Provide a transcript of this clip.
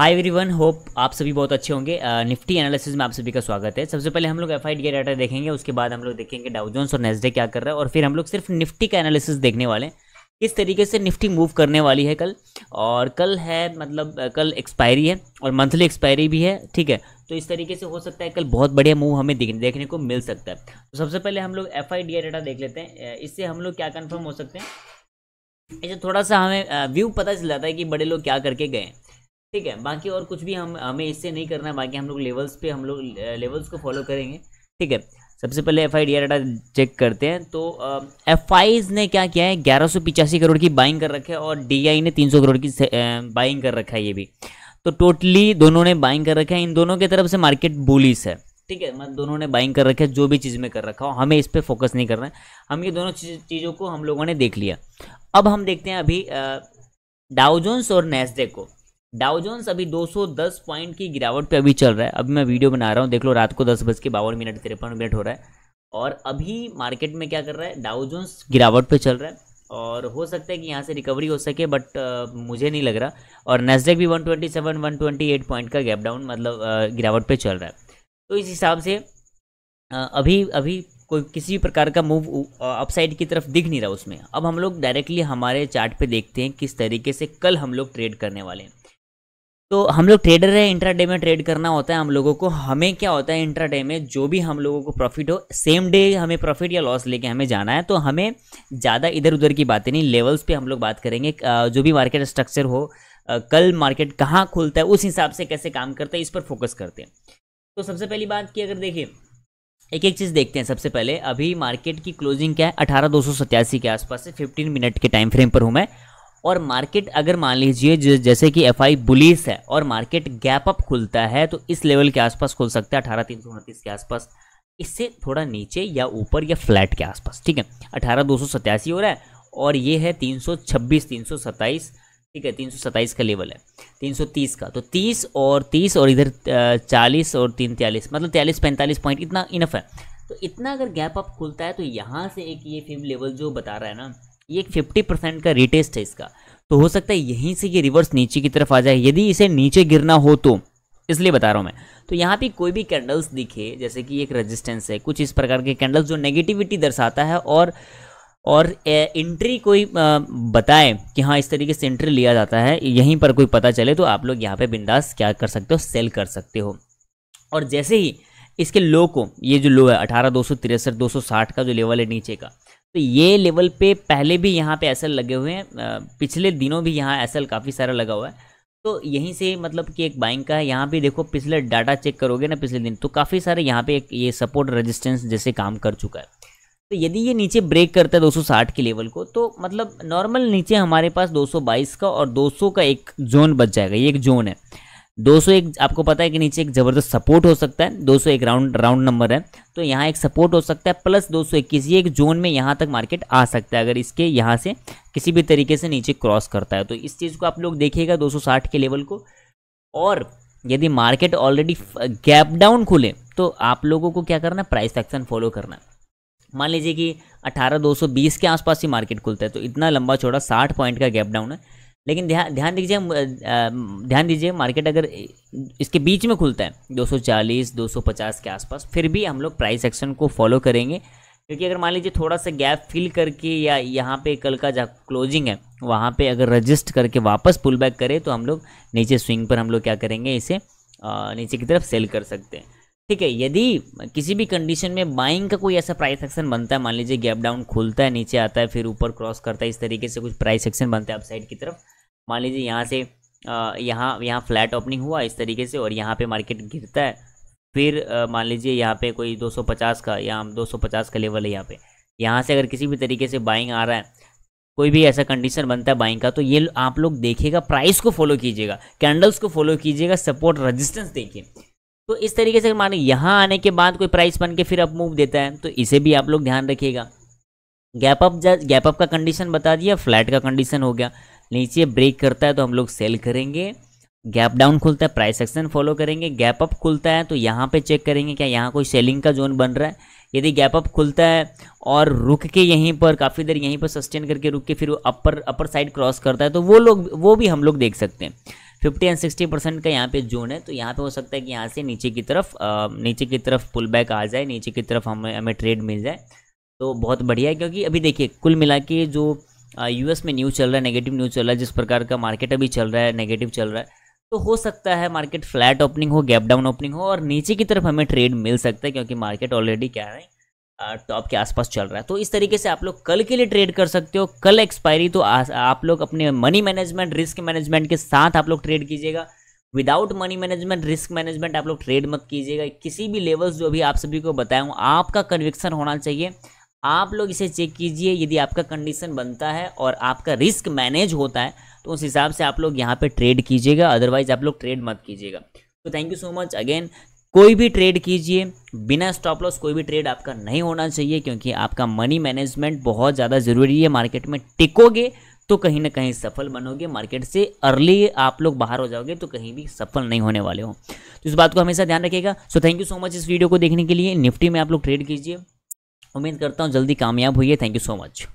hi everyone hope आप सभी बहुत अच्छे होंगे निफ्टी एनालिसिस में आप सभी का स्वागत है सबसे पहले हम लोग एफ आई डी डाटा देखेंगे उसके बाद हम लोग देखेंगे डाउजोन्स और नेस्डे क्या कर रहा है और फिर हम लोग सिर्फ निफ्टी का एनालिसिस देखने वाले हैं किस तरीके से निफ्टी मूव करने वाली है कल और कल है मतलब कल एक्सपायरी है और मंथली एक्सपायरी भी है ठीक है तो इस तरीके से हो सकता है कल बहुत बढ़िया मूव हमें देखने को मिल सकता है तो सबसे पहले हम लोग एफ आई डाटा देख लेते हैं इससे हम लोग क्या कन्फर्म हो सकते हैं ऐसे थोड़ा सा हमें व्यू पता चल जाता है कि बड़े लोग क्या करके गए हैं ठीक है बाकी और कुछ भी हम हमें इससे नहीं करना है बाकी हम लोग लेवल्स पे हम लोग लेवल्स को फॉलो करेंगे ठीक है सबसे पहले एफ आई डाटा चेक करते हैं तो एफ आईज ने क्या किया है ग्यारह सौ पिचासी करोड़ की बाइंग कर रखा है और डी आई ने तीन सौ करोड़ की बाइंग कर रखा है ये भी तो टोटली दोनों ने बाइंग कर रखा है इन दोनों की तरफ से मार्केट बुलिस है ठीक है मतलब दोनों ने बाइंग कर रखा है जो भी चीज़ में कर रखा हो हमें इस पर फोकस नहीं करना है हम ये दोनों चीज़ों को हम लोगों ने देख लिया अब हम देखते हैं अभी डाउजोन्स और नेस्डेक को डाउजोन्स अभी 210 पॉइंट की गिरावट पे अभी चल रहा है अभी मैं वीडियो बना रहा हूँ देख लो रात को दस बज के बावन मिनट तिरपन मिनट हो रहा है और अभी मार्केट में क्या कर रहा है डाउजोन्स गिरावट पे चल रहा है और हो सकता है कि यहाँ से रिकवरी हो सके बट आ, मुझे नहीं लग रहा और नेस्डेक भी 127 128 पॉइंट का गैप डाउन मतलब आ, गिरावट पे चल रहा है तो इस हिसाब से आ, अभी अभी कोई किसी भी प्रकार का मूव अपसाइड की तरफ दिख नहीं रहा उसमें अब हम लोग डायरेक्टली हमारे चार्ट पे देखते हैं किस तरीके से कल हम लोग ट्रेड करने वाले हैं तो हम लोग ट्रेडर है इंट्राडे में ट्रेड करना होता है हम लोगों को हमें क्या होता है इंट्राडे में जो भी हम लोगों को प्रॉफिट हो सेम डे हमें प्रॉफिट या लॉस लेके हमें जाना है तो हमें ज़्यादा इधर उधर की बातें नहीं लेवल्स पे हम लोग बात करेंगे जो भी मार्केट स्ट्रक्चर हो कल मार्केट कहाँ खुलता है उस हिसाब से कैसे काम करता है इस पर फोकस करते हैं तो सबसे पहली बात की अगर देखिए एक एक चीज़ देखते हैं सबसे पहले अभी मार्केट की क्लोजिंग क्या है अठारह के आसपास से फिफ्टीन मिनट के टाइम फ्रेम पर हूँ मैं और मार्केट अगर मान लीजिए जैसे कि एफ आई बुलिस है और मार्केट गैप अप खुलता है तो इस लेवल के आसपास खुल सकता है अठारह तीन सौ उनतीस के आसपास इससे थोड़ा नीचे या ऊपर या फ्लैट के आसपास ठीक है अठारह दो सौ सतासी हो रहा है और ये है तीन सौ छब्बीस तीन सौ सत्ताईस ठीक है तीन सौ सत्ताईस का लेवल है तीन सौ तीस का तो तीस और तीस और इधर चालीस और तीन त्यालीस मतलब त्यालीस पैंतालीस पॉइंट इतना इनफ है तो इतना अगर गैप अप खुलता है तो यहाँ से एक ये फिम लेवल जो बता रहा है ना ये फिफ्टी परसेंट का रिटेस्ट है इसका तो हो सकता है यहीं से ये रिवर्स नीचे की तरफ आ जाए यदि इसे नीचे गिरना हो तो इसलिए बता रहा हूँ मैं तो यहाँ पे कोई भी कैंडल्स दिखे जैसे कि एक रेजिस्टेंस है कुछ इस प्रकार के कैंडल्स जो नेगेटिविटी दर्शाता है और और एंट्री कोई बताए कि हाँ इस तरीके से एंट्री लिया जाता है यहीं पर कोई पता चले तो आप लोग यहाँ पे बिंदास क्या कर सकते हो सेल कर सकते हो और जैसे ही इसके लो को ये जो लो है अठारह दो सौ तिरसठ दो सौ साठ का जो लेवल है नीचे का तो ये लेवल पे पहले भी यहाँ पे एसएल लगे हुए हैं पिछले दिनों भी यहाँ एसएल काफ़ी सारा लगा हुआ है तो यहीं से मतलब कि एक बाइंग का है यहाँ भी देखो पिछले डाटा चेक करोगे ना पिछले दिन तो काफ़ी सारे यहाँ पे एक ये सपोर्ट रेजिस्टेंस जैसे काम कर चुका है तो यदि ये नीचे ब्रेक करता है 260 के लेवल को तो मतलब नॉर्मल नीचे हमारे पास 222 का और 200 का एक जोन बच जाएगा ये एक जोन है 201 आपको पता है कि नीचे एक ज़बरदस्त सपोर्ट हो सकता है 201 राउंड राउंड नंबर है तो यहाँ एक सपोर्ट हो सकता है प्लस 221 ये एक जोन में यहाँ तक मार्केट आ सकता है अगर इसके यहाँ से किसी भी तरीके से नीचे क्रॉस करता है तो इस चीज़ को आप लोग देखिएगा 260 के लेवल को और यदि मार्केट ऑलरेडी गैप डाउन खुले तो आप लोगों को क्या करना है प्राइस एक्शन फॉलो करना मान लीजिए कि 18220 के आसपास ही मार्केट खुलता है तो इतना लंबा छोड़ा साठ पॉइंट का गैप डाउन है लेकिन ध्यान ध्यान दीजिए ध्यान दीजिए मार्केट अगर इसके बीच में खुलता है 240 250 के आसपास फिर भी हम लोग प्राइस एक्शन को फॉलो करेंगे क्योंकि अगर मान लीजिए थोड़ा सा गैप फिल करके या यहाँ पे कल का जहाँ क्लोजिंग है वहाँ पे अगर रजिस्ट करके वापस पुल बैक करें तो हम लोग नीचे स्विंग पर हम लोग क्या करेंगे इसे नीचे की तरफ सेल कर सकते हैं ठीक है यदि किसी भी कंडीशन में बाइंग का कोई ऐसा प्राइस एक्शन बनता है मान लीजिए गैप डाउन खुलता है नीचे आता है फिर ऊपर क्रॉस करता है इस तरीके से कुछ प्राइस एक्शन बनता है अपसाइड की तरफ मान लीजिए यहाँ से यहाँ यहाँ फ्लैट ओपनिंग हुआ इस तरीके से और यहाँ पे मार्केट गिरता है फिर मान लीजिए यहाँ पे कोई 250 का यहाँ 250 का लेवल है यहाँ पे यहाँ से अगर किसी भी तरीके से बाइंग आ रहा है कोई भी ऐसा कंडीशन बनता है बाइंग का तो ये आप लोग देखिएगा प्राइस को फॉलो कीजिएगा कैंडल्स को फॉलो कीजिएगा सपोर्ट रजिस्टेंस देखिए तो इस तरीके से मान लीजिए यहाँ आने के बाद कोई प्राइस बन के फिर अप मूव देता है तो इसे भी आप लोग ध्यान रखिएगा गैप अप गैप अप का कंडीशन बता दिया फ्लैट का कंडीशन हो गया नीचे ब्रेक करता है तो हम लोग सेल करेंगे गैप डाउन खुलता है प्राइस एक्शन फॉलो करेंगे गैप अप खुलता है तो यहाँ पे चेक करेंगे क्या यहाँ कोई सेलिंग का जोन बन रहा है यदि गैप अप खुलता है और रुक के यहीं पर काफ़ी देर यहीं पर सस्टेन करके रुक के फिर वो अपर अपर साइड क्रॉस करता है तो वो लोग वो भी हम लोग देख सकते हैं फिफ्टी एंड सिक्सटी परसेंट का यहाँ पे जोन है तो यहाँ पे हो सकता है कि यहाँ से नीचे की तरफ आ, नीचे की तरफ पुल बैक आ जाए नीचे की तरफ हमें हमें ट्रेड मिल जाए तो बहुत बढ़िया है क्योंकि अभी देखिए कुल मिला के जो यूएस में न्यूज़ चल रहा है नेगेटिव न्यूज़ चल रहा है जिस प्रकार का मार्केट अभी चल रहा है नेगेटिव चल रहा है तो हो सकता है मार्केट फ्लैट ओपनिंग हो गैप डाउन ओपनिंग हो और नीचे की तरफ हमें ट्रेड मिल सकता है क्योंकि मार्केट ऑलरेडी क्या है टॉप के आसपास चल रहा है तो इस तरीके से आप लोग कल के लिए ट्रेड कर सकते हो कल एक्सपायरी तो आ, आप लोग अपने मनी मैनेजमेंट रिस्क मैनेजमेंट के साथ आप लोग ट्रेड कीजिएगा without money management risk management आप लोग ट्रेड मत कीजिएगा किसी भी लेवल्स जो भी आप सभी को बताया हूँ आपका कन्विक्सन होना चाहिए आप लोग इसे चेक कीजिए यदि आपका कंडीशन बनता है और आपका रिस्क मैनेज होता है तो उस हिसाब से आप लोग यहाँ पे ट्रेड कीजिएगा अदरवाइज आप लोग ट्रेड मत कीजिएगा तो thank you so much again कोई भी ट्रेड कीजिए बिना स्टॉप लॉस कोई भी ट्रेड आपका नहीं होना चाहिए क्योंकि आपका मनी मैनेजमेंट बहुत ज़्यादा ज़रूरी है मार्केट में टिकोगे तो कहीं ना कहीं सफल बनोगे मार्केट से अर्ली आप लोग बाहर हो जाओगे तो कहीं भी सफल नहीं होने वाले हो तो इस बात को हमेशा ध्यान रखिएगा so thank you so much इस वीडियो को देखने के लिए निफ्टी में आप लोग ट्रेड कीजिए उम्मीद करता हूँ जल्दी कामयाब हुई है थैंक यू सो मच